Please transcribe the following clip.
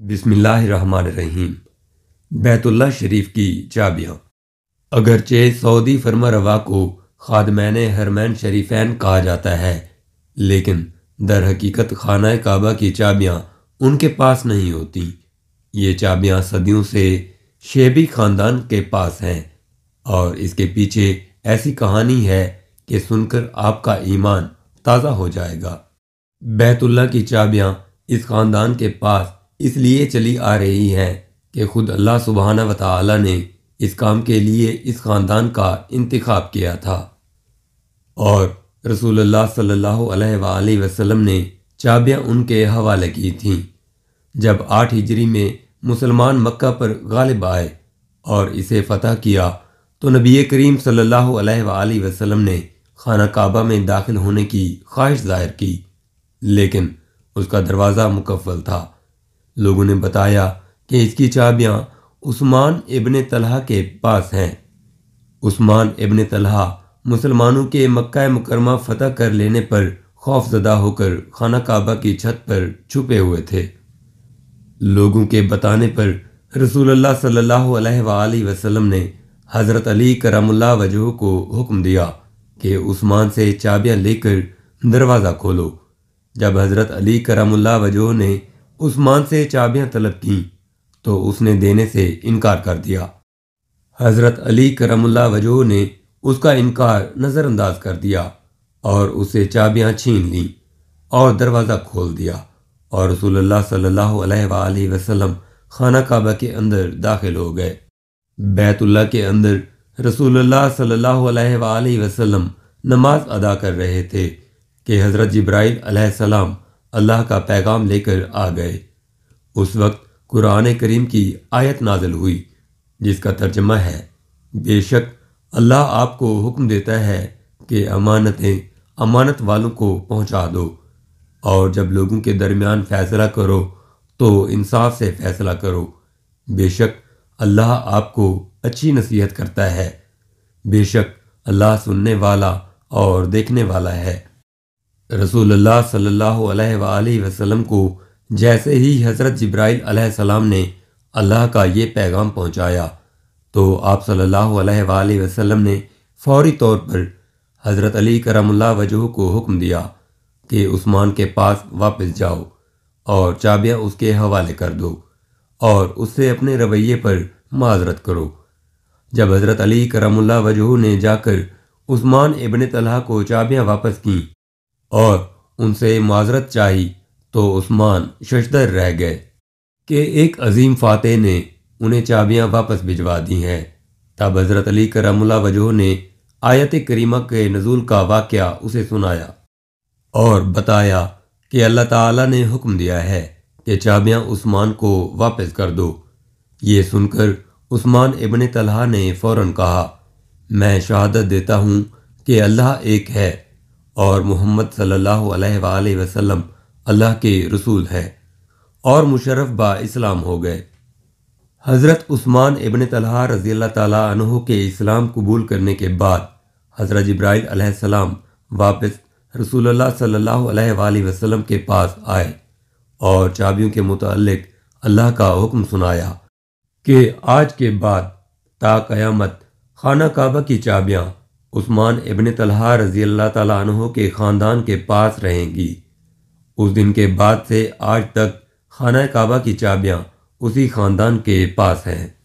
रहीम बैतुल्ला शरीफ की चाबियाँ अगरचे सऊदी फरमा रवा को खादमैन हरमैन शरीफैन कहा जाता है लेकिन दर हकीकत खाना काबा की चाबियाँ उनके पास नहीं होती ये चाबियाँ सदियों से शेबी ख़ानदान के पास हैं और इसके पीछे ऐसी कहानी है कि सुनकर आपका ईमान ताज़ा हो जाएगा बैतुल्ला की चाबियाँ इस ख़ानदान के पास इसलिए चली आ रही है कि खुद अल्लाह सुबहाना व ताली ने इस काम के लिए इस ख़ानदान का इंतखब किया था और रसूल सल्लल्लाहु अलैहि वसल्लम ने चाबियाँ उनके हवाले की थी जब आठ हिजरी में मुसलमान मक्का पर गालिब आए और इसे फतह किया तो नबी करीम सल्लल्लाहु अलैहि वसल्लम ने खाना काबा में दाखिल होने की ख्वाहिश ज़ाहिर की लेकिन उसका दरवाज़ा मुकफ़ल था लोगों ने बताया कि इसकी चाबियां उस्मान इबन तलहा के पास हैं उस्मान इबन तलहा मुसलमानों के मक्का मुकरमा फतह कर लेने पर खौफजदा होकर खाना काबा की छत पर छुपे हुए थे लोगों के बताने पर रसूलुल्लाह सल्लल्लाहु अलैहि वसल्लम ने हज़रत अली करमुल्ला वजह को हुक्म दिया कि उस्मान से चाबियां लेकर दरवाज़ा खोलो जब हज़रत अली करमुल्ला वजह ने उस्मान से चाबियां तलब की तो उसने देने से इनकार कर दिया हज़रत अली करमुल्ला वजो ने उसका इनकार नज़रअंदाज कर दिया और उसे चाबियां छीन लीं और दरवाज़ा खोल दिया और रसूलुल्लाह सल्लल्लाहु अलैहि वसल्लम खाना काबा के अंदर दाखिल हो गए बैतुल्ला के अंदर रसूलुल्लाह सल्लल्लाहु अलैहि वसल्लम नमाज अदा कर रहे थे कि हज़रत जब्राइल सलाम अल्लाह का पैगाम लेकर आ गए उस वक्त कुरान करीम की आयत नाजल हुई जिसका तर्जमा है बेशक अल्लाह आपको हुक्म देता है कि अमानतें अमानत वालों को पहुंचा दो और जब लोगों के दरमियान फ़ैसला करो तो इंसाफ से फ़ैसला करो बेशक अल्लाह आपको अच्छी नसीहत करता है बेशक अल्लाह सुनने वाला और देखने वाला है रसूलुल्लाह सल्लल्लाहु अलैहि वसल्लम को जैसे ही हज़रत जब्राइल सलाम ने अल्लाह का ये पैगाम पहुंचाया तो आप सल्लल्लाहु अलैहि वसल्लम ने फौरी तौर पर हज़रत अली करमल्ला वजह को हुक्म दिया कि उस्मान के पास वापस जाओ और चाबियाँ उसके हवाले कर दो और उससे अपने रवैये पर माजरत करो जब हज़रत अली करमल्ला वजह ने जाकर उस्मान इबन तलहा को चाबियाँ वापस कीं और उनसे माजरत चाही तो उस्मान शशदर रह गए कि एक अजीम फातह ने उन्हें चाबियां वापस भिजवा दी हैं तब हज़रत अली करमला वजह ने आयत करीमा के नजूल का वाक़ उसे सुनाया और बताया कि अल्लाह ताला ने हुक्म दिया है कि चाबियां उस्मान को वापस कर दो ये सुनकर उस्मान इबन तलहा ने फ़ौर कहा मैं शहादत देता हूँ कि अल्लाह एक है और मोहम्मद सल्लल्लाहु अलैहि वसल्लम अल्लाह के रसूल हैं और मुशरफ बा इस्लाम हो गए हज़रत उस्मान इबन तलहा रज़ी अल्लाह के इस्लाम कबूल करने के बाद हज़रत इब्राहिम सलाम वापस रसूलुल्लाह सल्लल्लाहु अलैहि वसल्लम के पास आए और चाबियों के मुतलक अल्लाह का हुक्म सुनाया कि आज के बाद ता क़यामत खाना काबा की चाबियाँ उस्मान इबन तलहा रजी अल्लाह तहों के ख़ानदान के पास रहेंगी उस दिन के बाद से आज तक खाना काबा की चाबियाँ उसी ख़ानदान के पास हैं